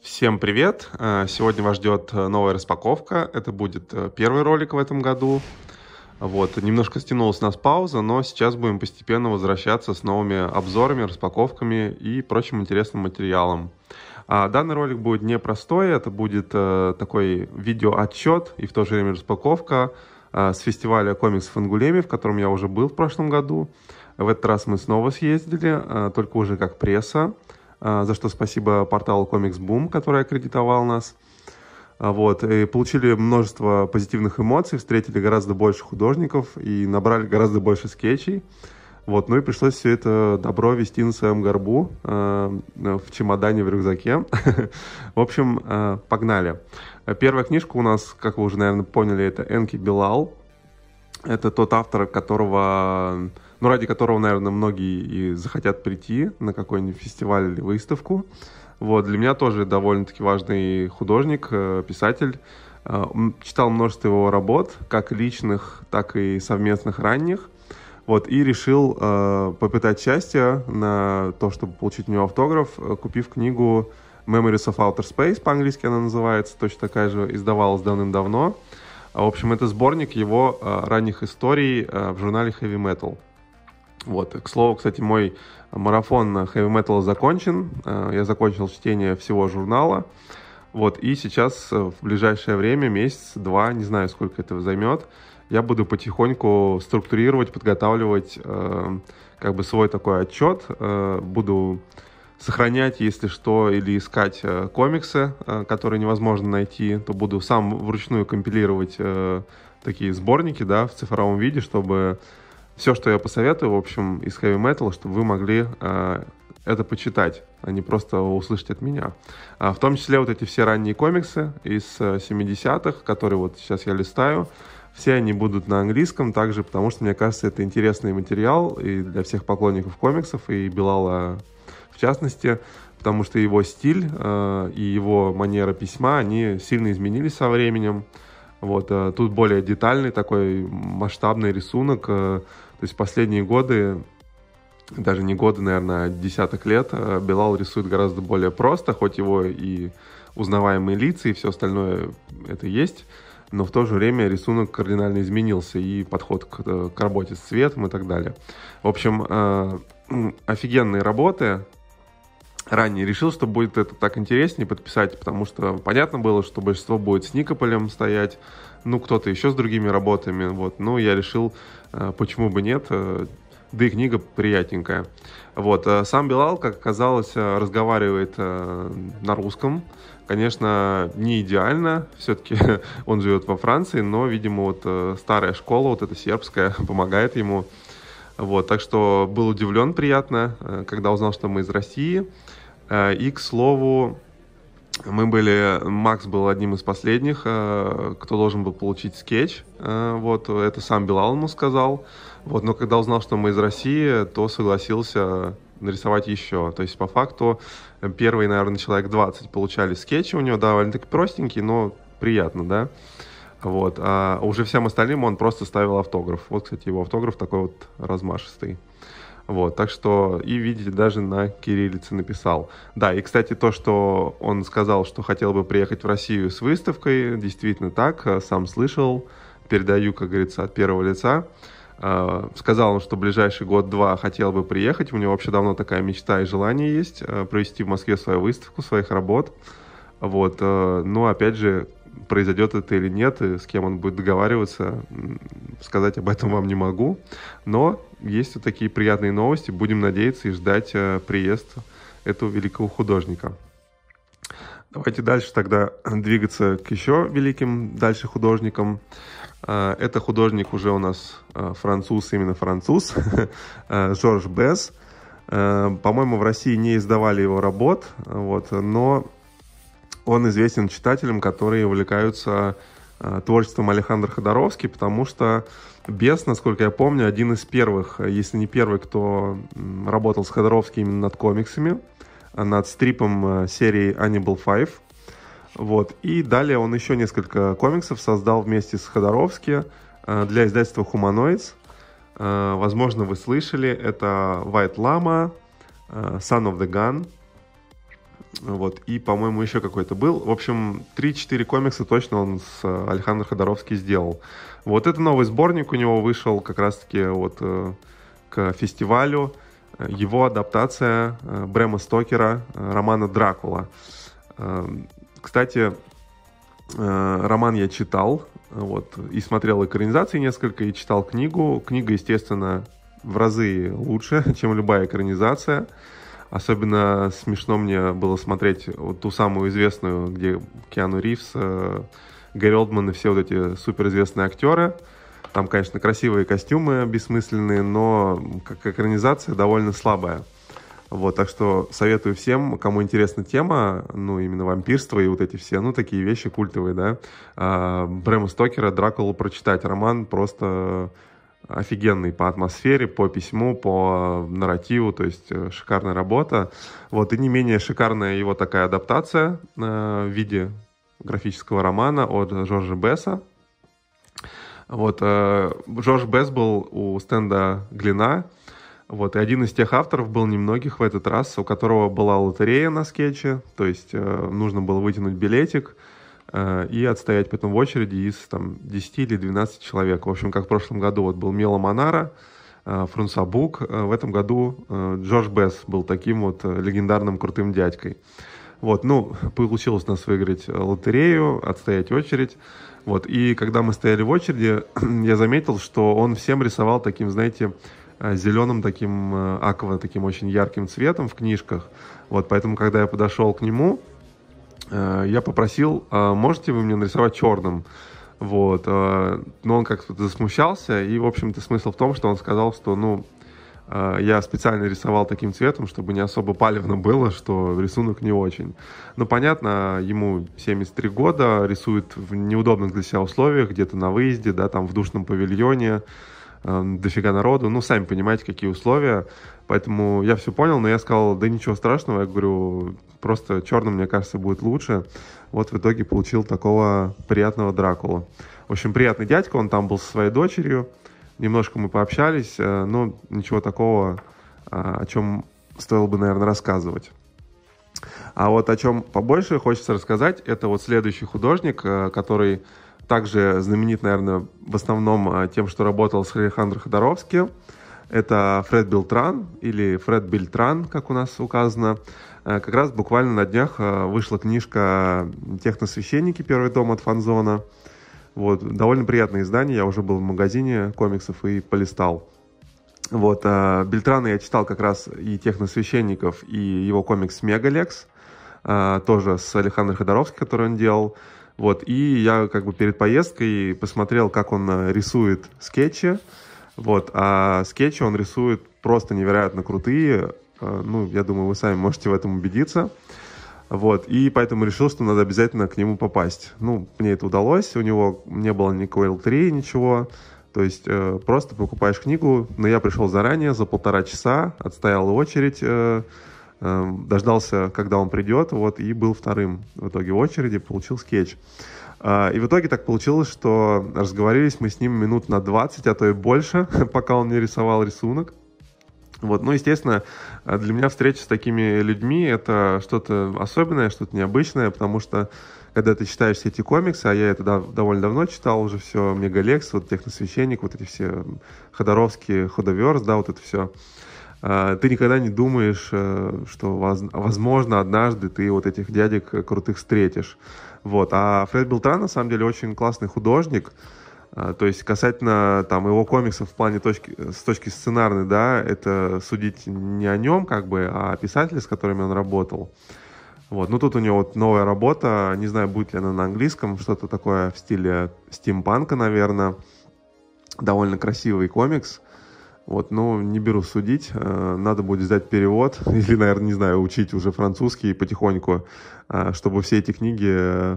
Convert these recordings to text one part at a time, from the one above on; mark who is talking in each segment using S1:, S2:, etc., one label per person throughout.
S1: Всем привет! Э, сегодня вас ждет э, новая распаковка. Это будет э, первый ролик в этом году. Вот, немножко стянулась у нас пауза, но сейчас будем постепенно возвращаться с новыми обзорами, распаковками и прочим интересным материалом. А, данный ролик будет непростой, это будет такой видеоотчет и в то же время распаковка с фестиваля комиксов Ангулеме, в котором я уже был в прошлом году. В этот раз мы снова съездили, только уже как пресса. А, за что спасибо порталу Comics Boom, который аккредитовал нас. А, вот, и получили множество позитивных эмоций, встретили гораздо больше художников и набрали гораздо больше скетчей. Вот, ну и пришлось все это добро вести на своем горбу, э, в чемодане, в рюкзаке. в общем, погнали. Первая книжка у нас, как вы уже, наверное, поняли, это Энки Билал. Это тот автор, которого ну, ради которого, наверное, многие и захотят прийти на какой-нибудь фестиваль или выставку. Вот, для меня тоже довольно-таки важный художник, э, писатель. Э, читал множество его работ, как личных, так и совместных ранних. Вот, и решил э, попытать счастье на то, чтобы получить у него автограф, э, купив книгу Memories of Outer Space, по-английски она называется, точно такая же издавалась давным-давно. В общем, это сборник его э, ранних историй э, в журнале Heavy Metal. Вот, к слову, кстати, мой марафон хэви металла закончен. Э, я закончил чтение всего журнала. Вот, и сейчас э, в ближайшее время, месяц, два, не знаю, сколько это займет, я буду потихоньку структурировать, подготавливать э, как бы свой такой отчет. Э, буду сохранять, если что, или искать э, комиксы, э, которые невозможно найти, то буду сам вручную компилировать э, такие сборники, да, в цифровом виде, чтобы все, что я посоветую, в общем, из heavy metal, чтобы вы могли э, это почитать, а не просто услышать от меня. А в том числе вот эти все ранние комиксы из 70-х, э, которые вот сейчас я листаю, все они будут на английском также, потому что, мне кажется, это интересный материал и для всех поклонников комиксов, и Белала в частности, потому что его стиль э, и его манера письма, они сильно изменились со временем. Вот, э, тут более детальный такой масштабный рисунок, э, то есть последние годы, даже не годы, наверное, а десяток лет, э, Белал рисует гораздо более просто, хоть его и узнаваемые лица и все остальное это есть, но в то же время рисунок кардинально изменился и подход к, э, к работе с цветом и так далее. В общем, э, офигенные работы. Ранее решил, что будет это так интереснее подписать, потому что понятно было, что большинство будет с Никополем стоять, ну, кто-то еще с другими работами, вот, ну, я решил, э, почему бы нет, э, да и книга приятненькая. Вот, э, сам Белал, как оказалось, разговаривает на русском, конечно, не идеально, все-таки он живет во Франции, но, видимо, вот старая школа, вот эта сербская, помогает ему. Вот, так что был удивлен приятно, когда узнал, что мы из России. И, к слову, мы были, Макс был одним из последних, э, кто должен был получить скетч. Э, вот, это сам Билал ему сказал. Вот, но когда узнал, что мы из России, то согласился нарисовать еще. То есть, по факту, первый, наверное, человек 20 получали скетчи у него, довольно-таки простенькие, но приятно, да. Вот. А уже всем остальным он просто ставил автограф. Вот, кстати, его автограф такой вот размашистый. Вот, так что, и видите, даже на кириллице написал. Да, и, кстати, то, что он сказал, что хотел бы приехать в Россию с выставкой, действительно так, э, сам слышал, передаю, как говорится, от первого лица. Э, сказал он, что ближайший год-два хотел бы приехать, у него вообще давно такая мечта и желание есть, э, провести в Москве свою выставку, своих работ. Вот, но ну, опять же, произойдет это или нет, и с кем он будет договариваться, сказать об этом вам не могу. Но есть вот такие приятные новости. Будем надеяться и ждать э, приезд этого великого художника. Давайте дальше тогда двигаться к еще великим дальше художникам. Э, это художник уже у нас э, француз, именно француз, Жорж Бесс. По-моему, в России не издавали его работ, вот, но он известен читателям, которые увлекаются э, творчеством Алехандра Ходоровски, потому что Бес, насколько я помню, один из первых, если не первый, кто работал с Ходоровски именно над комиксами, а над стрипом э, серии Hannibal Five. Вот. И далее он еще несколько комиксов создал вместе с Ходоровски э, для издательства Humanoids. Возможно, вы слышали, это «White Llama, «Son of the Gun», вот. И, по-моему, еще какой-то был. В общем, 3-4 комикса точно он с э, Александром Ходоровский сделал. Вот это новый сборник у него вышел как раз-таки вот э, к фестивалю. Его адаптация э, Брэма Стокера романа «Дракула». Эм, кстати, роман я читал, вот, и смотрел экранизации несколько, и читал книгу. Книга, естественно, в разы лучше, чем любая экранизация. Особенно смешно мне было смотреть вот ту самую известную, где Киану Ривз, э, Гарри Олдман и все вот эти суперизвестные актеры. Там, конечно, красивые костюмы бессмысленные, но как экранизация довольно слабая. Вот, так что советую всем, кому интересна тема, ну, именно вампирство и вот эти все, ну, такие вещи культовые, да, а, Брэма Стокера «Дракулу» прочитать. Роман просто офигенный по атмосфере, по письму, по э, нарративу, то есть э, шикарная работа. Вот, и не менее шикарная его такая адаптация э, в виде графического романа от Жоржа Бесса. Вот, э, Жорж Бесс был у стенда Глина, вот, и один из тех авторов был немногих в этот раз, у которого была лотерея на скетче, то есть э, нужно было вытянуть билетик, Э, и отстоять потом в очереди из там, 10 или 12 человек. В общем, как в прошлом году вот был Мела Монара, э, Фрунсабук. Э, в этом году Джордж Бесс был таким вот легендарным крутым дядькой. Вот, ну, получилось у нас выиграть лотерею, отстоять очередь. Вот, и когда мы стояли в очереди, я заметил, что он всем рисовал таким, знаете, зеленым таким аква, таким очень ярким цветом в книжках. Вот, поэтому, когда я подошел к нему, Э, я попросил, «А можете вы мне нарисовать черным? Вот, э, но он как-то засмущался, и, в общем-то, смысл в том, что он сказал, что, ну, э, я специально рисовал таким цветом, чтобы не особо палевно было, что рисунок не очень. Но ну, понятно, ему 73 года, рисует в неудобных для себя условиях, где-то на выезде, да, там в душном павильоне, Эм, дофига народу. Ну, сами понимаете, какие условия. Поэтому я все понял, но я сказал, да ничего страшного. Я говорю, просто черным, мне кажется, будет лучше. Вот в итоге получил такого приятного Дракула. В общем, приятный дядька, он там был со своей дочерью. Немножко мы пообщались, э, но ничего такого, э, о чем стоило бы, наверное, рассказывать. А вот о чем побольше хочется рассказать, это вот следующий художник, э, который также знаменит, наверное, в основном а, тем, что работал с Александром Ходоровским. Это Фред Билтран или Фред Бильтран, как у нас указано. А, как раз буквально на днях а, вышла книжка «Техносвященники. Первый дом от Фанзона. Вот, довольно приятное издание. Я уже был в магазине комиксов и полистал. Вот, Бельтрана я читал как раз и «Техносвященников», и его комикс «Мегалекс», тоже с Александром Ходоровским, который он делал. Вот, и я как бы перед поездкой посмотрел, как он э, рисует скетчи. Вот, а скетчи он рисует просто невероятно крутые. Э, ну, я думаю, вы сами можете в этом убедиться. Вот, и поэтому решил, что надо обязательно к нему попасть. Ну, мне это удалось, у него не было никакой лотереи, ничего. То есть э, просто покупаешь книгу, но я пришел заранее, за полтора часа, отстоял очередь э, Эм, дождался, когда он придет, вот, и был вторым в итоге в очереди, получил скетч. А, и в итоге так получилось, что разговорились мы с ним минут на 20, а то и больше, пока он не рисовал рисунок. Вот, ну, естественно, а для меня встреча с такими людьми это что-то особенное, что-то необычное, потому что когда ты читаешь все эти комиксы, а я это да, довольно давно читал уже все, Мегалекс, вот Техносвященник, вот эти все Ходоровские, Ходоверс, да, вот это все, а, ты никогда не думаешь, э, что, возможно, однажды ты вот этих дядек э, крутых встретишь. Вот. А Фред Белтран, на самом деле, очень классный художник. А, то есть касательно там, его комиксов в плане точки, э, с точки сценарной, да, это судить не о нем, как бы, а о писателе, с которыми он работал. Вот. Ну, тут у него вот новая работа, не знаю, будет ли она на английском, что-то такое в стиле стимпанка, наверное. Довольно красивый комикс. Вот, ну, не беру судить. Э, надо будет взять перевод или, наверное, не знаю, учить уже французский потихоньку, э, чтобы все эти книги э,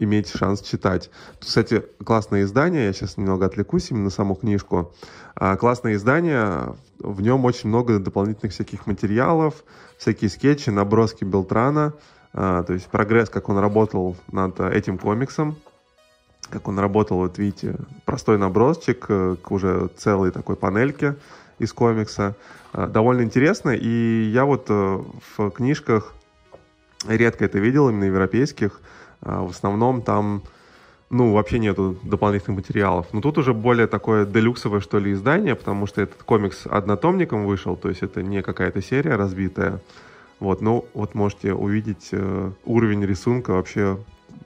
S1: иметь шанс читать. Тут, кстати, классное издание, я сейчас немного отвлекусь именно на саму книжку. Классное издание, в нем очень много дополнительных всяких материалов, всякие скетчи, наброски Белтрана, то есть прогресс, как он работал над этим комиксом как он работал, вот видите, простой набросчик э, к уже целой такой панельке из комикса. Э, довольно интересно, и я вот э, в книжках редко это видел, именно европейских. В основном там, ну, вообще нету дополнительных материалов. Но тут уже более такое делюксовое, что ли, издание, потому что этот комикс однотомником вышел, то есть это не какая-то серия разбитая. Вот, ну, вот можете увидеть уровень рисунка вообще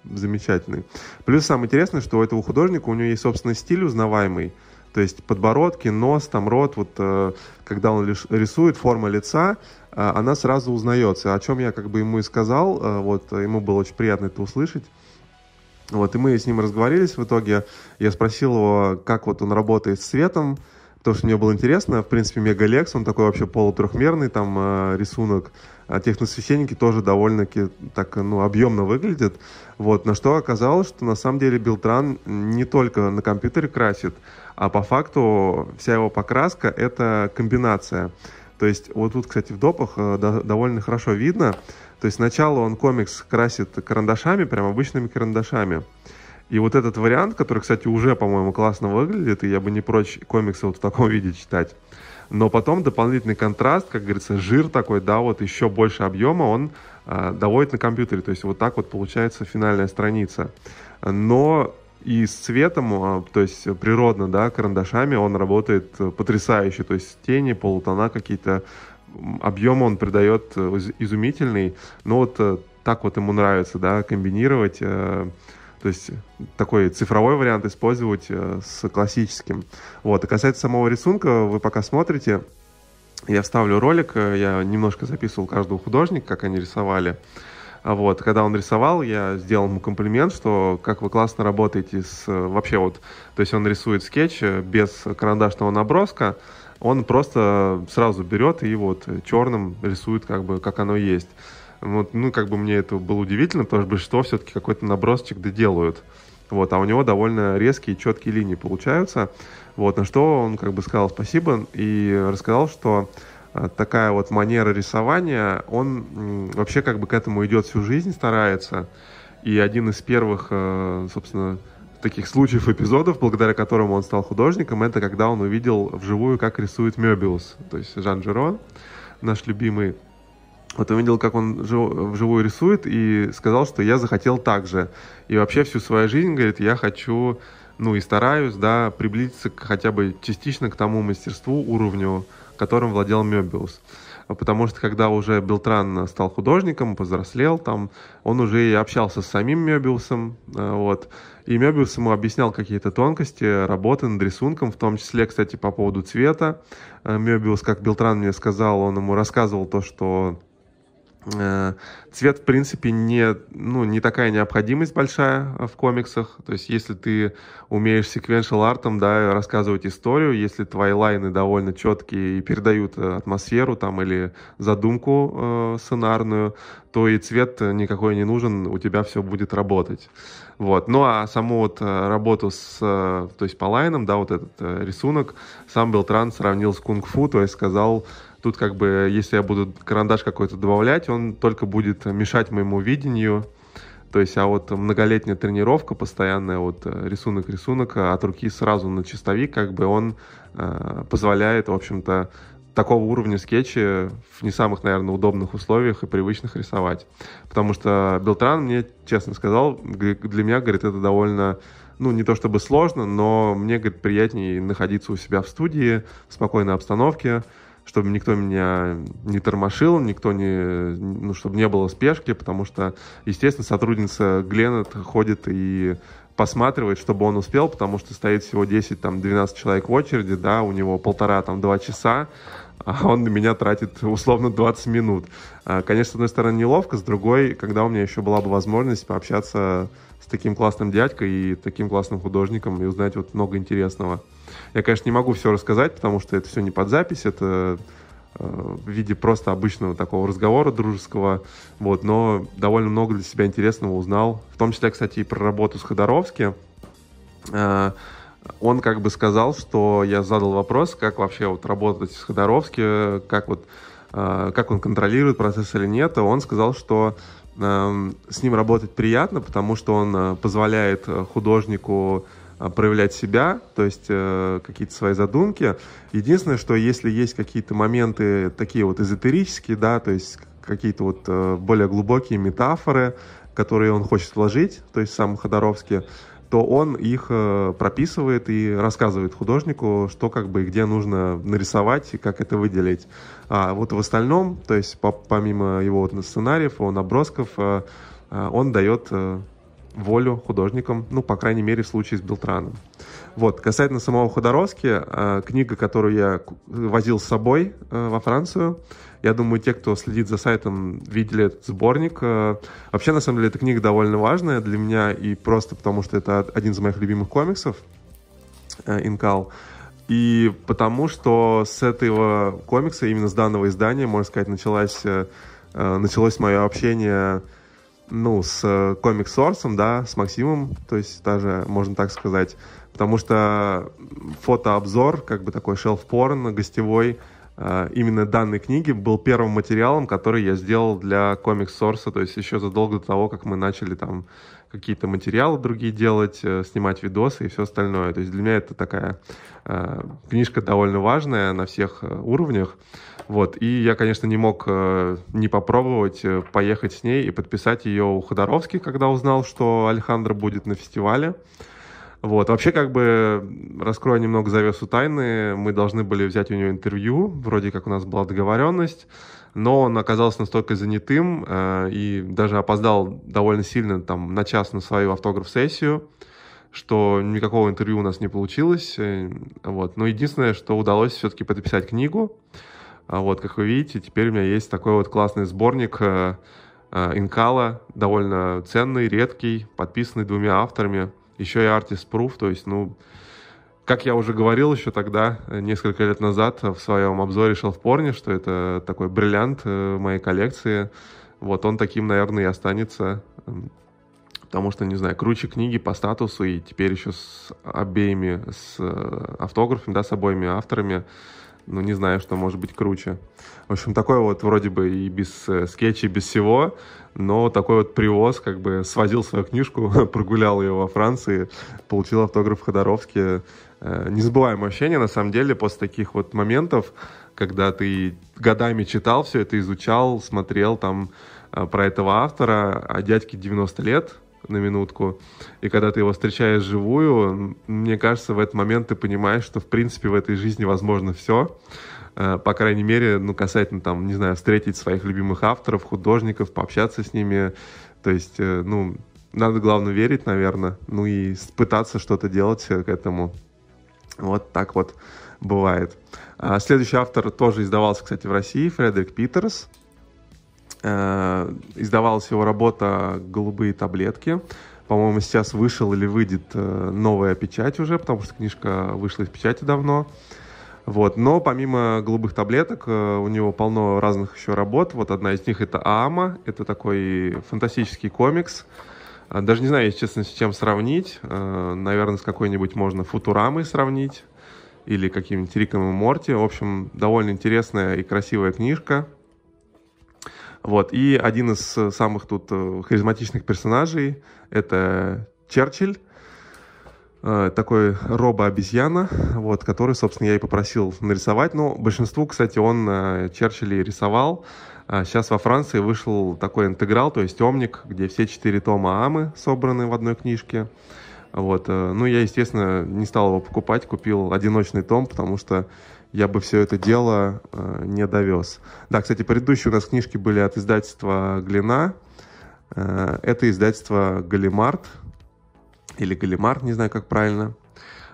S1: замечательный. Плюс самое интересное, что у этого художника, у него есть собственный стиль узнаваемый, то есть подбородки, нос, там рот, вот э, когда он рисует, форма лица, э, она сразу узнается. О чем я как бы ему и сказал, э, вот ему было очень приятно это услышать. Вот, и мы с ним разговорились в итоге. Я спросил его, как вот он работает с светом, потому что мне было интересно. В принципе, Мегалекс, он такой вообще полутрехмерный там э, рисунок. А техносвященники тоже довольно-таки так, ну, объемно выглядят. Вот, на что оказалось, что на самом деле Билтран не только на компьютере красит, а по факту вся его покраска — это комбинация. То есть вот тут, кстати, в допах э, довольно хорошо видно. То есть сначала он комикс красит карандашами, прям обычными карандашами. И вот этот вариант, который, кстати, уже, по-моему, классно выглядит, и я бы не прочь комиксы вот в таком виде читать. Но потом дополнительный контраст, как говорится, жир такой, да, вот еще больше объема, он э, доводит на компьютере. То есть вот так вот получается финальная страница. Но и с цветом, а, то есть природно, да, карандашами он работает э, потрясающе. То есть тени, полутона какие-то, объем он придает э, изумительный. Но вот э, так вот ему нравится, да, комбинировать э, то есть э, такой цифровой вариант использовать э, с классическим. Вот. И касается самого рисунка, вы пока смотрите, я вставлю ролик, э, я немножко записывал каждого художника, как они рисовали. А вот, когда он рисовал, я сделал ему комплимент, что как вы классно работаете с вообще вот, то есть он рисует скетч без карандашного наброска, он просто сразу берет и вот черным рисует как бы как оно есть. Вот, ну, как бы мне это было удивительно, потому что большинство все-таки какой-то набросчик доделают. Вот, а у него довольно резкие четкие линии получаются. Вот, на что он как бы сказал спасибо и рассказал, что э, такая вот манера рисования, он вообще как бы к этому идет всю жизнь, старается. И один из первых, э, собственно, таких случаев, эпизодов, благодаря которому он стал художником, это когда он увидел вживую, как рисует Мебиус, то есть Жан Жерон, наш любимый вот увидел, как он вживую рисует, и сказал, что я захотел так же. И вообще всю свою жизнь, говорит, я хочу, ну и стараюсь, да, приблизиться к, хотя бы частично к тому мастерству, уровню, которым владел Мебиус. Потому что когда уже Белтран стал художником, повзрослел, там, он уже и общался с самим Мебиусом, э, вот. И Мебиус ему объяснял какие-то тонкости работы над рисунком, в том числе, кстати, по поводу цвета. Э, Мебиус, как Белтран мне сказал, он ему рассказывал то, что Э, цвет, в принципе, не, ну, не такая необходимость большая э, в комиксах. То есть, если ты умеешь секвеншал артом, да, рассказывать историю, если твои лайны довольно четкие и передают э, атмосферу там или задумку э, сценарную, то и цвет никакой не нужен, у тебя все будет работать. Вот. Ну, а саму вот работу с, то есть по лайнам, да, вот этот рисунок, сам Белтран сравнил с кунг-фу, то есть сказал, Тут как бы, если я буду карандаш какой-то добавлять, он только будет мешать моему видению. То есть, а вот многолетняя тренировка, постоянная вот рисунок-рисунок э, а от руки сразу на чистовик, как бы он э, позволяет, в общем-то, такого уровня скетчи в не самых, наверное, удобных условиях и привычных рисовать. Потому что Белтран мне честно сказал, для меня, говорит, это довольно, ну, не то чтобы сложно, но мне, говорит, приятнее находиться у себя в студии, в спокойной обстановке, чтобы никто меня не тормошил, никто не, ну, чтобы не было спешки, потому что, естественно, сотрудница Гленнет ходит и посматривает, чтобы он успел, потому что стоит всего 10, там, 12 человек в очереди, да, у него полтора, там, два часа, а он на меня тратит условно 20 минут. А, конечно, с одной стороны, неловко, с другой, когда у меня еще была бы возможность пообщаться с таким классным дядькой и таким классным художником и узнать вот много интересного. Я, конечно, не могу все рассказать, потому что это все не под запись, это э, в виде просто обычного такого разговора дружеского, вот, но довольно много для себя интересного узнал, в том числе, кстати, и про работу с Ходоровски. Э, он как бы сказал, что я задал вопрос, как вообще вот работать с Ходоровски, как вот э, как он контролирует процесс или нет, он сказал, что эм, с ним работать приятно, потому что он позволяет художнику Э, проявлять себя, то есть э, какие-то свои задумки. Единственное, что если есть какие-то моменты такие вот эзотерические, да, то есть какие-то вот э, более глубокие метафоры, которые он хочет вложить, то есть сам Ходоровский, то он их э, прописывает и рассказывает художнику, что как бы и где нужно нарисовать и как это выделить. А вот в остальном, то есть по, помимо его вот, сценариев, его набросков, э, э, он дает э, волю художникам, ну, по крайней мере, в случае с Белтраном. Вот, касательно самого Ходоровски, э, книга, которую я возил с собой э, во Францию, я думаю, те, кто следит за сайтом, видели этот сборник. Э, вообще, на самом деле, эта книга довольно важная для меня, и просто потому, что это один из моих любимых комиксов, э, «Инкал». И потому, что с этого комикса, именно с данного издания, можно сказать, э, э, началось, началось мое общение с ну, с э, комикс-сорсом, да, с Максимом, то есть даже, можно так сказать, потому что фотообзор, как бы такой шелф-порн гостевой, э, именно данной книги был первым материалом, который я сделал для комикс-сорса, то есть еще задолго до того, как мы начали там какие-то материалы другие делать, э, снимать видосы и все остальное. То есть для меня это такая э, книжка довольно важная на всех э, уровнях. Вот. И я, конечно, не мог не попробовать поехать с ней и подписать ее у Ходоровских, когда узнал, что Алехандро будет на фестивале. Вот. Вообще, как бы, раскрою немного завесу тайны, мы должны были взять у него интервью, вроде как у нас была договоренность, но он оказался настолько занятым э, и даже опоздал довольно сильно там, на час на свою автограф-сессию, что никакого интервью у нас не получилось. Э, вот. Но единственное, что удалось все-таки подписать книгу. А вот, как вы видите, теперь у меня есть такой вот классный сборник э, э, Инкала, довольно ценный, редкий, подписанный двумя авторами еще и Artist Proof, то есть, ну, как я уже говорил еще тогда, несколько лет назад, в своем обзоре шел в порне, что это такой бриллиант э, моей коллекции. Вот он таким, наверное, и останется. Потому что, не знаю, круче книги по статусу и теперь еще с обеими, с э, автографами, да, с обоими авторами. Ну, не знаю, что может быть круче. В общем, такое вот вроде бы и без э, скетчей, без всего но такой вот привоз, как бы свозил свою книжку, прогулял ее во Франции, получил автограф Ходоровски. Э, незабываемое ощущение, на самом деле, после таких вот моментов, когда ты годами читал все это, изучал, смотрел там э, про этого автора, а дядьке 90 лет, на минутку. И когда ты его встречаешь живую, мне кажется, в этот момент ты понимаешь, что в принципе в этой жизни возможно все. Э, по крайней мере, ну, касательно, там, не знаю, встретить своих любимых авторов, художников, пообщаться с ними. То есть, э, ну, надо, главное, верить, наверное, ну и пытаться что-то делать э, к этому. Вот так вот бывает. А следующий автор тоже издавался, кстати, в России, Фредерик Питерс. Издавалась его работа «Голубые таблетки». По-моему, сейчас вышел или выйдет новая печать уже, потому что книжка вышла из печати давно. Вот. Но помимо голубых таблеток э, у него полно разных еще работ. Вот одна из них это Аама. Это такой фантастический комикс. Э, даже не знаю, если честно, с чем сравнить. Э, Наверное, с какой-нибудь можно Футурамой сравнить или каким-нибудь Риком и Морти. В общем, довольно интересная и красивая книжка. Вот. И один из самых тут харизматичных персонажей — это Черчилль, Э, такой робо-обезьяна, вот, который, собственно, я и попросил нарисовать. Ну, большинству, кстати, он э, Черчилля и рисовал. А сейчас во Франции вышел такой интеграл, то есть омник, где все четыре тома Амы собраны в одной книжке. Вот. Э, ну, я, естественно, не стал его покупать, купил одиночный том, потому что я бы все это дело не довез. Да, кстати, предыдущие у нас книжки были от издательства «Глина». Это издательство «Галимарт», или Галимар, не знаю, как правильно.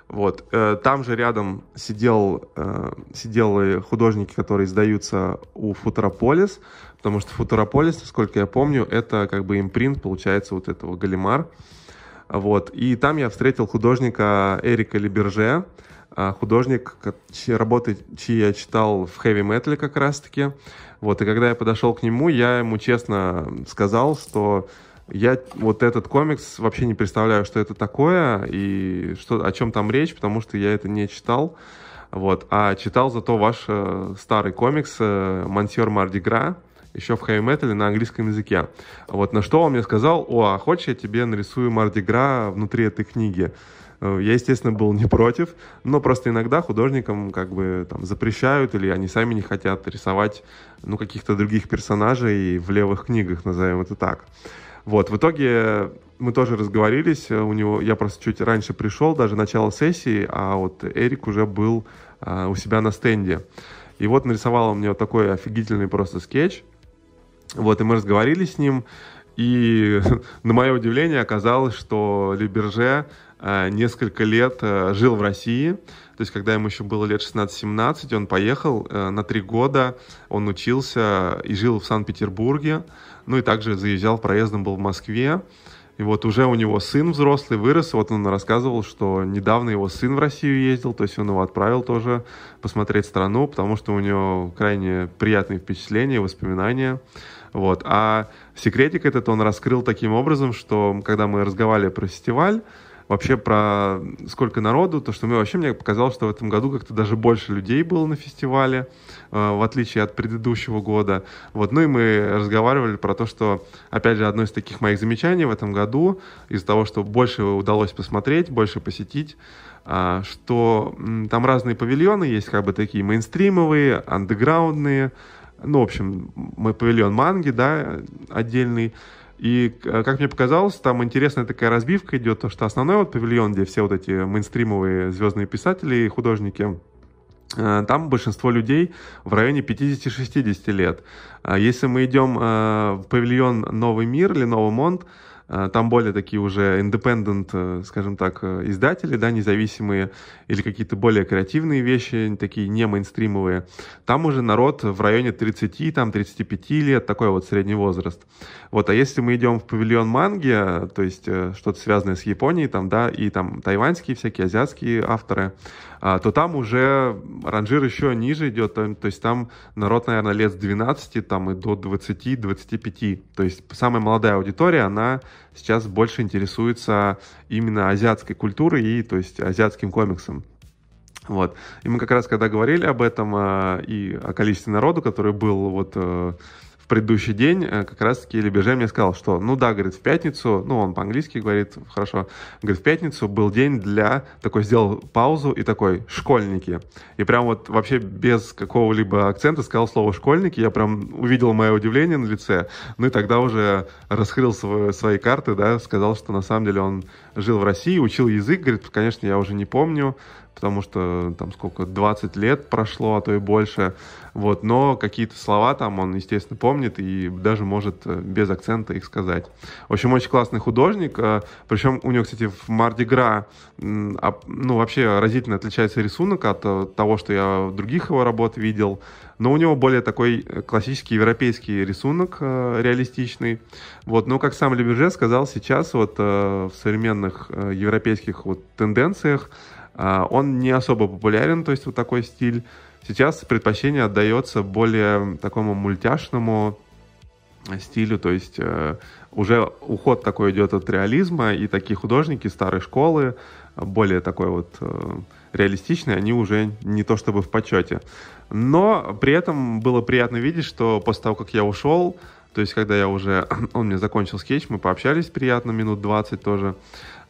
S1: Вот. Э, там же рядом сидел, э, сидел художники, которые издаются у Футурополис, потому что Футурополис, насколько я помню, это как бы импринт, получается, вот этого Галимар. Вот. И там я встретил художника Эрика Либерже, э, художник, чьи работы, чьи я читал в хэви метале как раз-таки. Вот. И когда я подошел к нему, я ему честно сказал, что я вот этот комикс вообще не представляю, что это такое и что, о чем там речь, потому что я это не читал. Вот. А читал зато ваш э, старый комикс э, «Мансьор Мардигра», еще в хэви металле на английском языке. Вот на что он мне сказал, о, а хочешь я тебе нарисую Мардигра внутри этой книги? Э, я, естественно, был не против, но просто иногда художникам как бы там запрещают или они сами не хотят рисовать ну, каких-то других персонажей в левых книгах, назовем это так. Вот, в итоге мы тоже разговорились, э, у него, я просто чуть раньше пришел, даже начало сессии, а вот Эрик уже был а, у себя на стенде. И вот нарисовал он мне вот такой офигительный просто скетч, вот, и мы разговаривали с ним, и на мое удивление оказалось, что Либерже э, несколько лет жил в России. То есть, когда ему еще было лет 16-17, он поехал на три года, он учился и жил в Санкт-Петербурге. Ну и также заезжал проездом, был в Москве. И вот уже у него сын взрослый вырос. Вот он рассказывал, что недавно его сын в Россию ездил, то есть он его отправил тоже посмотреть страну, потому что у него крайне приятные впечатления, воспоминания. Вот. А секретик этот он раскрыл таким образом, что когда мы разговаривали про фестиваль, вообще про сколько народу, то, что мне вообще мне показалось, что в этом году как-то даже больше людей было на фестивале, э, в отличие от предыдущего года. Вот, ну и мы разговаривали про то, что, опять же, одно из таких моих замечаний в этом году, из-за того, что больше удалось посмотреть, больше посетить, э, что там разные павильоны есть, как бы такие мейнстримовые, андеграундные, ну, в общем, мой павильон манги, да, отдельный, и, э, как мне показалось, там интересная такая разбивка идет, то, что основной вот павильон, где все вот эти мейнстримовые звездные писатели и художники, э, там большинство людей в районе 50-60 лет. А если мы идем э, в павильон «Новый мир» или «Новый Монт», Э, там более такие уже independent, э, скажем так, э, издатели, да, независимые, или какие-то более креативные вещи, такие не мейнстримовые. Там уже народ в районе 30, там 35 лет, такой вот средний возраст. Вот, а если мы идем в павильон манги, то есть что-то связанное с Японией, там, да, и там тайваньские всякие, азиатские авторы, а, то там уже ранжир еще ниже идет, то есть там народ, наверное, лет с 12 там, и до 20-25. То есть самая молодая аудитория, она сейчас больше интересуется именно азиатской культурой и то есть азиатским комиксом. Вот. И мы как раз когда говорили об этом а, и о количестве народу, который был вот э, предыдущий день э, как раз-таки Лебеже мне сказал, что, ну да, говорит, в пятницу, ну он по-английски говорит, хорошо, говорит, в пятницу был день для, такой сделал паузу и такой, школьники. И прям вот вообще без какого-либо акцента сказал слово школьники, я прям увидел мое удивление на лице, ну и тогда уже раскрыл свой, свои карты, да, сказал, что на самом деле он жил в России, учил язык, говорит, конечно, я уже не помню, потому что там сколько, 20 лет прошло, а то и больше, вот, но какие-то слова там он, естественно, помнит и даже может э, без акцента их сказать. В общем, очень классный художник, э, причем у него, кстати, в Мардигра ну, вообще разительно отличается рисунок от э, того, что я в других его работ видел, но у него более такой классический европейский рисунок, реалистичный, вот, но, как сам Леберже сказал, сейчас вот в современных европейских вот тенденциях а, он не особо популярен, то есть вот такой стиль. Сейчас предпочтение отдается более такому мультяшному стилю, то есть э, уже уход такой идет от реализма, и такие художники старой школы, более такой вот э, реалистичные, они уже не то чтобы в почете. Но при этом было приятно видеть, что после того, как я ушел, то есть когда я уже, он мне закончил скетч, мы пообщались приятно, минут 20 тоже,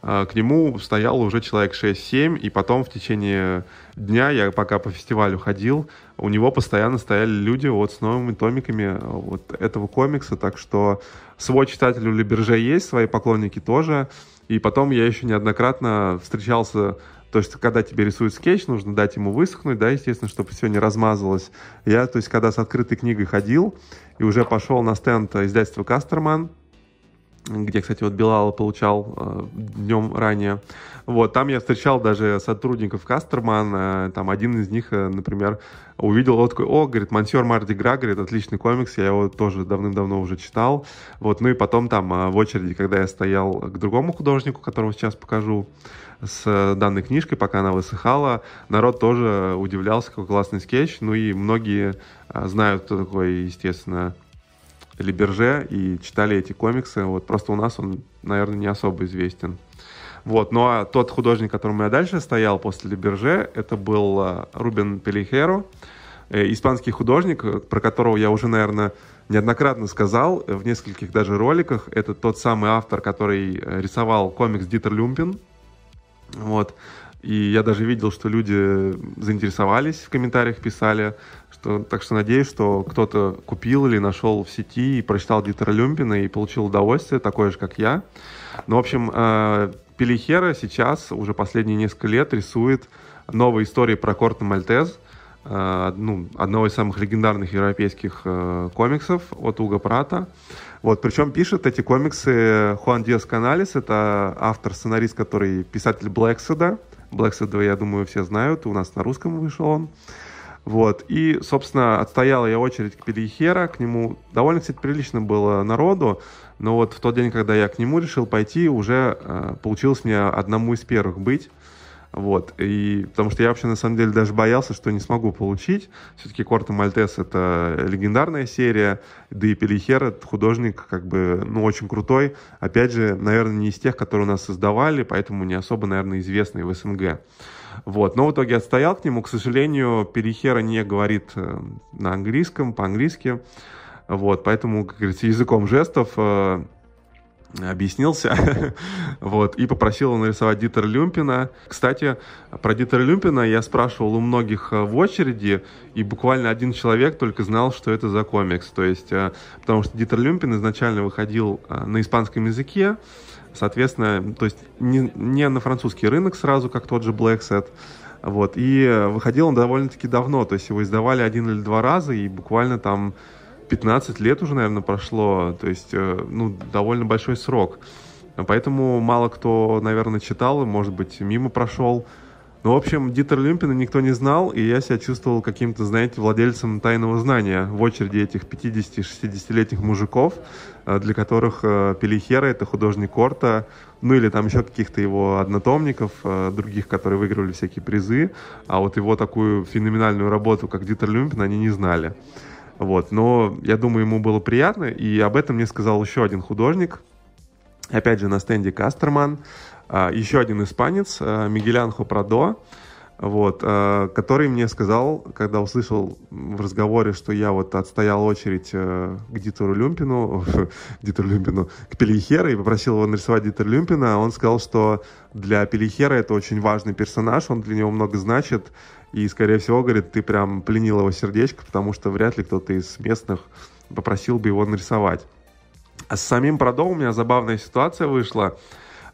S1: а, к нему стояло уже человек 6-7, и потом в течение дня, я пока по фестивалю ходил, у него постоянно стояли люди вот с новыми томиками вот этого комикса, так что свой читатель у Леберже есть, свои поклонники тоже, и потом я еще неоднократно встречался то есть, когда тебе рисуют скетч, нужно дать ему высохнуть, да, естественно, чтобы все не размазалось. Я, то есть, когда с открытой книгой ходил и уже пошел на стенд издательства «Кастерман», где, кстати, вот Белала получал э, днем ранее. Вот, там я встречал даже сотрудников Кастерман, э, там один из них, э, например, увидел, вот такой, о, говорит, Мансер Марди Гра, говорит, отличный комикс, я его тоже давным-давно уже читал. Вот, ну и потом там э, в очереди, когда я стоял к другому художнику, которого сейчас покажу, с э, данной книжкой, пока она высыхала, народ тоже удивлялся, какой классный скетч, ну и многие э, знают, кто такой, естественно, Либерже и читали эти комиксы. Вот просто у нас он, наверное, не особо известен. Вот, ну а тот художник, которому я дальше стоял после Либерже, это был а, Рубен Пелихеро, э, испанский художник, э, про которого я уже, наверное, неоднократно сказал в нескольких даже роликах. Это тот самый автор, который э, рисовал комикс Дитер Люмпин. Вот. И я даже видел, что люди заинтересовались в комментариях, писали. Что, так что надеюсь, что кто-то купил или нашел в сети и прочитал Дитера Люмпина и получил удовольствие, такое же, как я. Ну, в общем, э, Пелихера сейчас, уже последние несколько лет, рисует новые истории про Кортна Мальтез, э, ну, одного из самых легендарных европейских э, комиксов от Уга Прата. Вот, причем пишет эти комиксы Хуан Диас Каналис, это автор-сценарист, который писатель Блэкседа, Black Shadow, я думаю, все знают, у нас на русском вышел он. Вот, и, собственно, отстояла я очередь к Пелихера, к нему довольно, кстати, прилично было народу, но вот в тот день, когда я к нему решил пойти, уже э, получилось мне одному из первых быть, вот, и потому что я вообще на самом деле даже боялся, что не смогу получить. Все-таки Корта Мальтес — это легендарная серия, да и Пелихер — это художник, как бы, ну, очень крутой. Опять же, наверное, не из тех, которые у нас создавали, поэтому не особо, наверное, известный в СНГ. Вот, но в итоге отстоял к нему. К сожалению, Пелихера не говорит э, на английском, по-английски. Вот, поэтому, как говорится, языком жестов э, объяснился, вот, и попросил его нарисовать Дитера Люмпина. Кстати, про Дитера Люмпина я спрашивал у многих э, в очереди, и буквально один человек только знал, что это за комикс, то есть, э, потому что Дитер Люмпин изначально выходил э, на испанском языке, соответственно, то есть не, не на французский рынок сразу, как тот же Black Set, вот, и выходил он довольно-таки давно, то есть его издавали один или два раза, и буквально там 15 лет уже, наверное, прошло, то есть, э, ну, довольно большой срок. Поэтому мало кто, наверное, читал, может быть, мимо прошел. Ну, в общем, Дитер Люмпина никто не знал, и я себя чувствовал каким-то, знаете, владельцем тайного знания в очереди этих 50-60-летних мужиков, э, для которых э, Пелихера — это художник Корта, ну или там еще каких-то его однотомников, других, которые выигрывали всякие призы, а вот его такую феноменальную работу, как Дитер Люмпин, они не знали. Вот, но я думаю, ему было приятно, и об этом мне сказал еще один художник, опять же на стенде Кастерман, а, еще один испанец, а, Мигелянхо Прадо, вот, э, который мне сказал, когда услышал в разговоре, что я вот отстоял очередь э, к Дитеру Люмпину, Дитеру Люмпину, к Пелихеру и попросил его нарисовать Дитера Люмпина, он сказал, что для Пелихера это очень важный персонаж, он для него много значит, и, скорее всего, говорит, ты прям пленил его сердечко, потому что вряд ли кто-то из местных попросил бы его нарисовать. А с самим Продо у меня забавная ситуация вышла –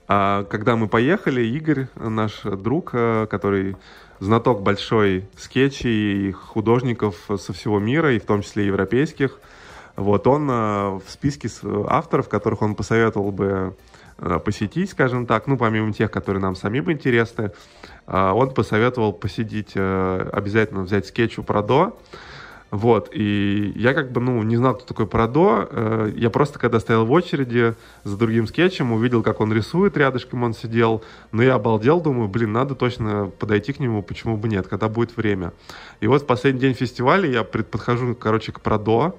S1: а когда мы поехали, Игорь, наш друг, э, который знаток большой скетчей и художников со всего мира, и в том числе европейских, вот он э, в списке э, авторов, которых он посоветовал бы посетить, скажем так, ну, помимо тех, которые нам самим интересны, он посоветовал посетить, обязательно взять скетч у Продо, вот, и я как бы, ну, не знал, кто такой Парадо. Э, я просто, когда стоял в очереди за другим скетчем, увидел, как он рисует, рядышком он сидел. Но я обалдел, думаю, блин, надо точно подойти к нему, почему бы нет, когда будет время. И вот в последний день фестиваля я подхожу, короче, к Парадо,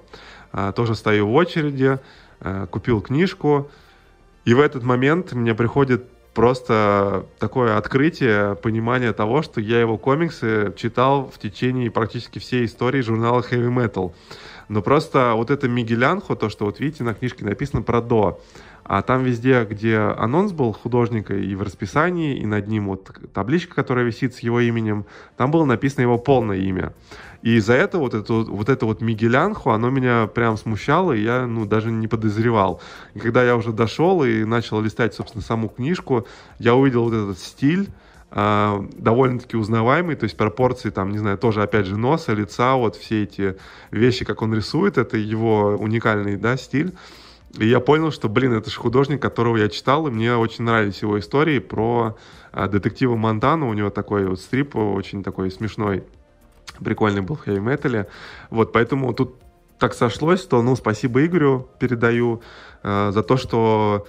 S1: э, тоже стою в очереди, э, купил книжку. И в этот момент мне приходит просто такое открытие, понимание того, что я его комиксы читал в течение практически всей истории журнала Heavy Metal. Но просто вот это Мигелянхо, то, что вот видите, на книжке написано про До, а там везде, где анонс был художника и в расписании, и над ним вот табличка, которая висит с его именем, там было написано его полное имя. И из-за этого вот это вот, это вот Мигелянху, оно меня прям смущало, и я, ну, даже не подозревал. И когда я уже дошел и начал листать, собственно, саму книжку, я увидел вот этот стиль, а, довольно-таки узнаваемый, то есть пропорции там, не знаю, тоже опять же носа, лица, вот все эти вещи, как он рисует, это его уникальный, да, стиль. И я понял, что, блин, это же художник, которого я читал, и мне очень нравились его истории про а, детектива Монтана. У него такой вот стрип очень такой смешной, прикольный был в хэви-метале. Вот, поэтому тут так сошлось, что, ну, спасибо Игорю передаю э, за то, что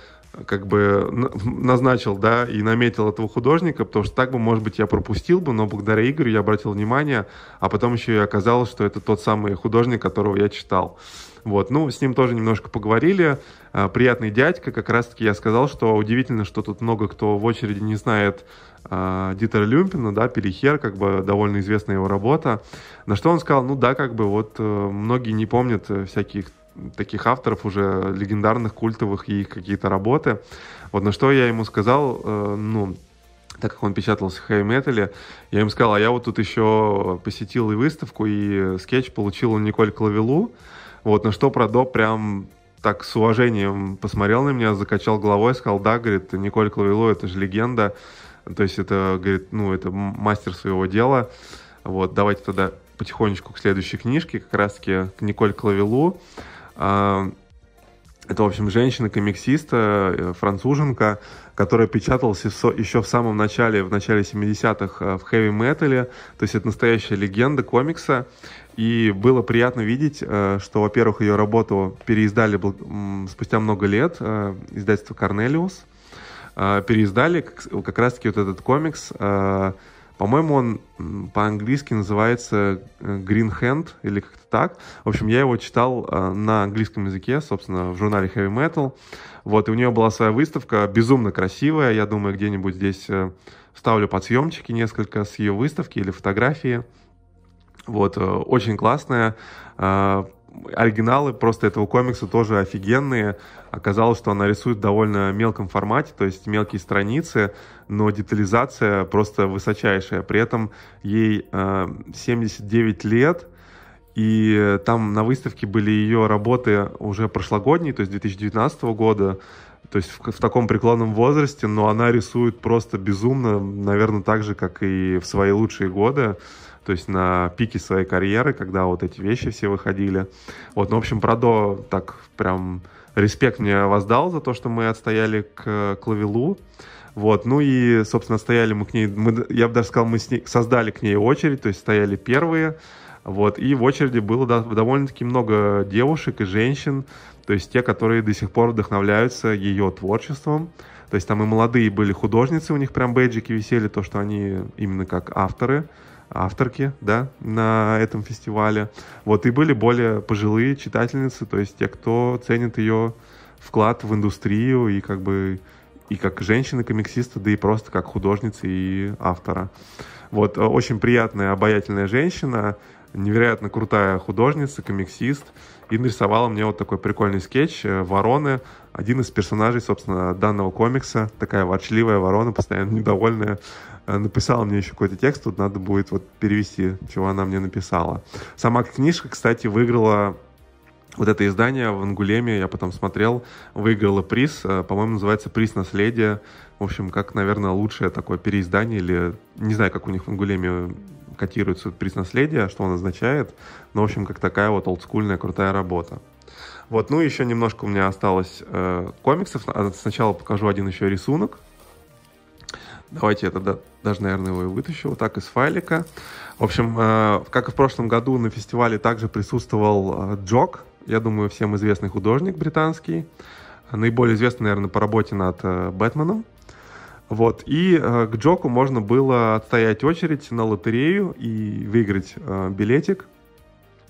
S1: как бы назначил, да, и наметил этого художника, потому что так бы, может быть, я пропустил бы, но благодаря Игорю я обратил внимание, а потом еще и оказалось, что это тот самый художник, которого я читал. Вот, ну, с ним тоже немножко поговорили. А, приятный дядька, как раз-таки я сказал, что удивительно, что тут много кто в очереди не знает а, Дитера Люмпина, да, Перехер, как бы довольно известная его работа. На что он сказал, ну да, как бы вот э, многие не помнят э, всяких таких авторов уже легендарных, культовых и их какие-то работы. Вот на что я ему сказал, э, ну, так как он печатался в хэви-метале, я ему сказал, а я вот тут еще посетил и выставку, и скетч получил у Николь Клавелу, вот, на что про прям так с уважением посмотрел на меня, закачал головой, сказал, да, говорит, Николь Клавило, это же легенда, то есть это, говорит, ну, это мастер своего дела, вот, давайте тогда потихонечку к следующей книжке, как раз-таки к Николь Клавилу. А, это, в общем, женщина-комиксиста, э, француженка, которая печаталась еще в самом начале, в начале 70-х э, в хэви-метале. То есть это настоящая легенда комикса. И было приятно видеть, э, что, во-первых, ее работу переиздали спустя много лет, э, издательство «Корнелиус», э, переиздали как раз-таки вот этот комикс. По-моему, он по-английски называется Green Hand или как-то так. В общем, я его читал на английском языке, собственно, в журнале Heavy Metal. Вот, и у нее была своя выставка, безумно красивая. Я думаю, где-нибудь здесь ставлю подсъемчики несколько с ее выставки или фотографии. Вот, э, очень классная. Э, оригиналы просто этого комикса тоже офигенные. Оказалось, что она рисует в довольно мелком формате, то есть мелкие страницы, но детализация просто высочайшая. При этом ей 79 э, лет, и там на выставке были ее работы уже прошлогодние, то есть 2019 года, то есть в, в таком преклонном возрасте, но она рисует просто безумно, наверное, так же, как и в свои лучшие годы то есть на пике своей карьеры, когда вот эти вещи все выходили. Вот, ну, в общем, продо так прям респект мне воздал за то, что мы отстояли к Клавелу. Вот, ну и, собственно, стояли мы к ней, мы, я бы даже сказал, мы с ней, создали к ней очередь, то есть стояли первые, вот, и в очереди было да, довольно-таки много девушек и женщин, то есть те, которые до сих пор вдохновляются ее творчеством, то есть там и молодые были художницы, у них прям бейджики висели, то, что они именно как авторы, авторки, да, на этом фестивале. Вот, и были более пожилые читательницы, то есть те, кто ценит ее вклад в индустрию и как бы и как женщины-комиксиста, да и просто как художницы и автора. Вот, э, очень приятная, обаятельная женщина, невероятно крутая художница, комиксист, и нарисовала мне вот такой прикольный скетч э, «Вороны», один из персонажей, собственно, данного комикса, такая ворчливая ворона, постоянно недовольная, э, написала мне еще какой-то текст, тут надо будет вот перевести, чего она мне написала. Сама книжка, кстати, выиграла вот это издание в Ангулеме, я потом смотрел, выиграло приз, э, по-моему, называется «Приз наследия». В общем, как, наверное, лучшее такое переиздание, или не знаю, как у них в Ангулеме котируется приз наследия, что он означает, но, в общем, как такая вот олдскульная крутая работа. Вот, ну еще немножко у меня осталось э, комиксов. А, сначала покажу один еще рисунок. Давайте я да, даже, наверное, его и вытащу вот так из файлика. В общем, э, как и в прошлом году на фестивале также присутствовал э, Джок, я думаю, всем известный художник британский, наиболее известный, наверное, по работе над э, Бэтменом. Вот, и э, к Джоку можно было отстоять очередь на лотерею и выиграть э, билетик.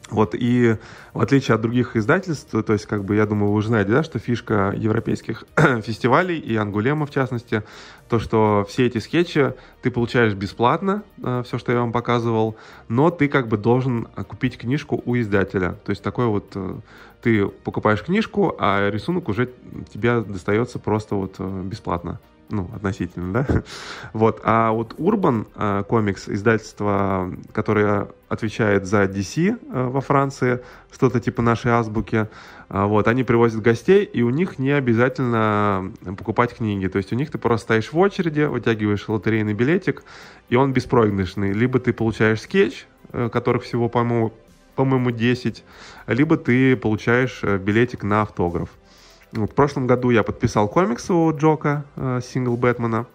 S1: Вот, и в отличие от других издательств, то есть, как бы, я думаю, вы уже знаете, да, что фишка европейских фестивалей и Ангулема, в частности, то, что все эти скетчи ты получаешь бесплатно, э, все, что я вам показывал, но ты, как бы, должен купить книжку у издателя. То есть, такой вот, э, ты покупаешь книжку, а рисунок уже тебе достается просто вот э, бесплатно ну, относительно, да, вот, а вот Urban э, комикс, издательство, которое отвечает за DC э, во Франции, что-то типа нашей азбуки, э, вот, они привозят гостей, и у них не обязательно покупать книги, то есть у них ты просто стоишь в очереди, вытягиваешь лотерейный билетик, и он беспроигрышный, либо ты получаешь скетч, которых всего, по-моему, по-моему, 10, либо ты получаешь билетик на автограф в прошлом году я подписал комикс у Джока, э, сингл Бэтмена.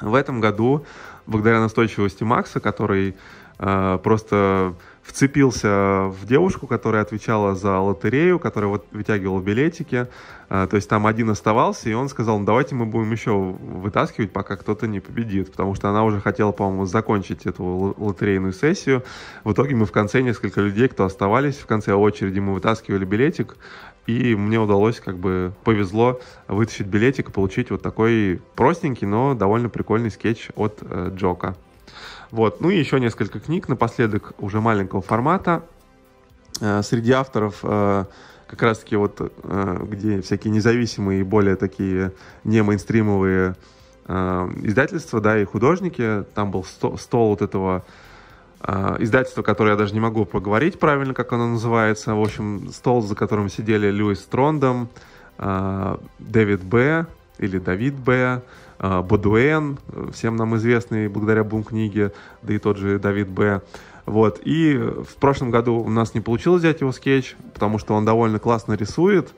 S1: В этом году, благодаря настойчивости Макса, который э, просто вцепился в девушку, которая отвечала за лотерею, которая вот вытягивала билетики. Э, то есть там один оставался, и он сказал, ну давайте мы будем еще вытаскивать, пока кто-то не победит. Потому что она уже хотела, по-моему, закончить эту лотерейную сессию. В итоге мы в конце несколько людей, кто оставались, в конце очереди мы вытаскивали билетик, и мне удалось, как бы повезло, вытащить билетик и получить вот такой простенький, но довольно прикольный скетч от э, Джока. Вот. Ну и еще несколько книг напоследок уже маленького формата. Э, среди авторов э, как раз-таки вот, э, где всякие независимые и более такие не мейнстримовые э, издательства, да, и художники. Там был сто, стол вот этого а, издательство, которое я даже не могу поговорить правильно, как оно называется. В общем, стол, за которым сидели Льюис Трондом, а, Дэвид Б. или Давид Б., а, Бодуэн, всем нам известный благодаря бум-книге, да и тот же Давид Б. Вот. И в прошлом году у нас не получилось взять его скетч, потому что он довольно классно рисует.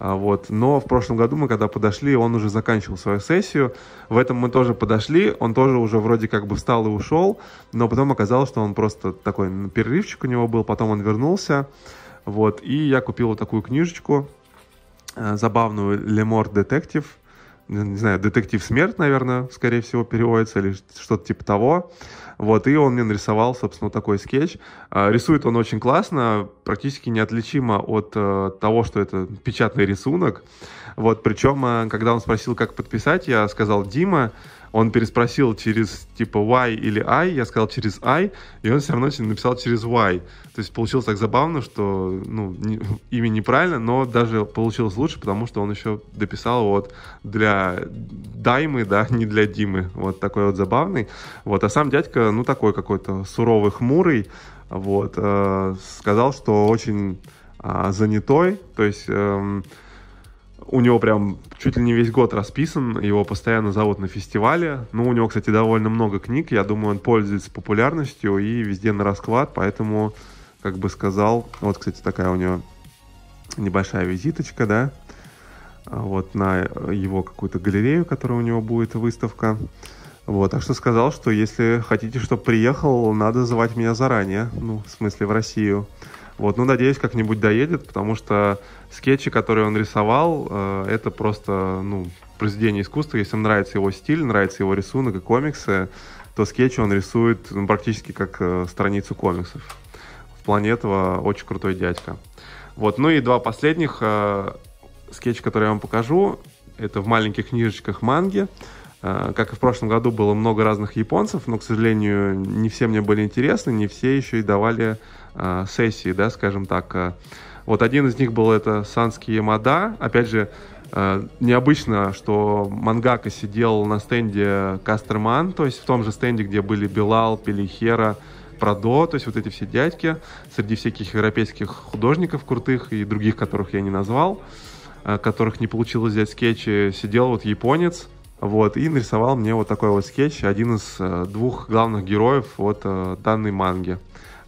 S1: А, вот. Но в прошлом году мы, когда подошли, он уже заканчивал свою сессию. В этом мы тоже подошли. Он тоже уже вроде как бы встал и ушел. Но потом оказалось, что он просто такой перерывчик у него был. Потом он вернулся. Вот. И я купил вот такую книжечку э, забавную «Лемор Детектив» не знаю, детектив смерть, наверное, скорее всего, переводится, или что-то типа того. Вот, и он мне нарисовал, собственно, такой скетч. А, рисует он очень классно, практически неотличимо от э, того, что это печатный рисунок. Вот, причем, э, когда он спросил, как подписать, я сказал «Дима», он переспросил через типа Y или I, я сказал через I, и он все равно написал через Y. То есть получилось так забавно, что ну, не, имя неправильно, но даже получилось лучше, потому что он еще дописал вот для Даймы, да, не для Димы. Вот такой вот забавный. Вот, а сам дядька, ну, такой какой-то суровый, хмурый, вот, э, сказал, что очень э, занятой, то есть... Э, у него прям чуть ли не весь год расписан, его постоянно зовут на фестивале. Ну, у него, кстати, довольно много книг, я думаю, он пользуется популярностью и везде на расклад, поэтому, как бы сказал, вот, кстати, такая у него небольшая визиточка, да, вот на его какую-то галерею, которая у него будет выставка. Вот, так что сказал, что если хотите, чтобы приехал, надо звать меня заранее, ну, в смысле, в Россию. Вот, ну, надеюсь, как-нибудь доедет, потому что скетчи, которые он рисовал, э, это просто, ну, произведение искусства. Если им нравится его стиль, нравится его рисунок и комиксы, то скетчи он рисует ну, практически как э, страницу комиксов. В плане этого очень крутой дядька. Вот, ну и два последних э, скетч, которые я вам покажу, это в маленьких книжечках манги. А, как и в прошлом году было много разных японцев, но, к сожалению, не все мне были интересны, не все еще и давали а, сессии, да, скажем так. А, вот один из них был это Санский Ямада. Опять же, необычно, что мангака сидел на стенде Кастерман, то есть в том же стенде, где были билал, Пелихера, Продо, то есть вот эти все дядьки, среди всяких европейских художников крутых и других, которых я не назвал, которых не получилось взять скетчи, сидел вот японец, вот, и нарисовал мне вот такой вот скетч, один из э, двух главных героев вот э, данной манги.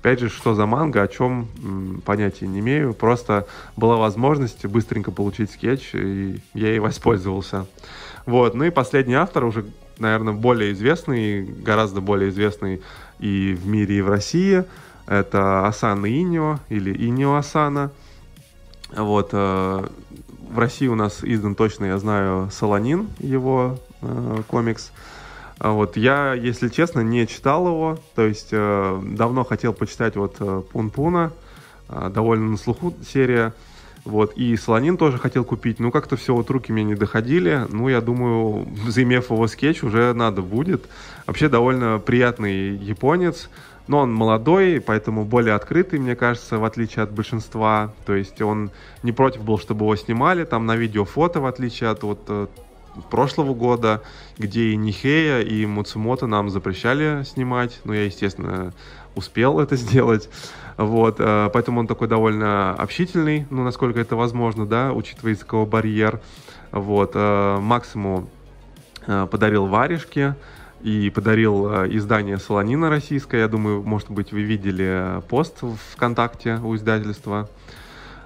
S1: Опять же, что за манга, о чем м, понятия не имею, просто была возможность быстренько получить скетч, и я ей воспользовался. Вот, ну и последний автор, уже, наверное, более известный, гораздо более известный и в мире, и в России, это Асана Инио или Инио Асана. Вот, э, в России у нас издан точно, я знаю, Солонин, его э, комикс. А вот я, если честно, не читал его, то есть э, давно хотел почитать вот э, Пун Пуна, э, довольно на слуху серия. Вот, и Солонин тоже хотел купить, но ну, как-то все, вот руки мне не доходили, ну я думаю, заимев его скетч, уже надо будет. Вообще довольно приятный японец, но он молодой, поэтому более открытый, мне кажется, в отличие от большинства. То есть он не против был, чтобы его снимали, там на видео фото, в отличие от вот э, прошлого года, где и Нихея, и Муцумото нам запрещали снимать. Ну, я, естественно, успел это сделать. Вот, э, поэтому он такой довольно общительный, ну, насколько это возможно, да, учитывая языковой барьер. Вот, э, Максиму подарил варежки, и подарил э, издание «Солонина» российское. Я думаю, может быть, вы видели э, пост в ВКонтакте у издательства.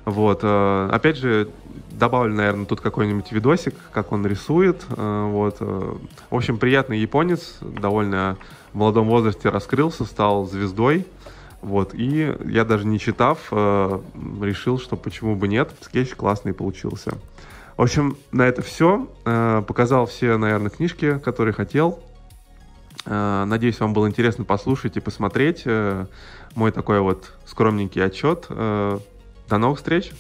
S1: Вот. Э, опять же, добавлю, наверное, тут какой-нибудь видосик, как он рисует. Вот. В общем, приятный японец, довольно в молодом возрасте раскрылся, стал звездой. Вот. И я даже не читав, решил, что почему бы нет. Скетч классный получился. В общем, на это все. Показал все, наверное, книжки, которые хотел. Э, надеюсь, вам было интересно послушать и посмотреть э, мой такой вот скромненький отчет. Э, до новых встреч!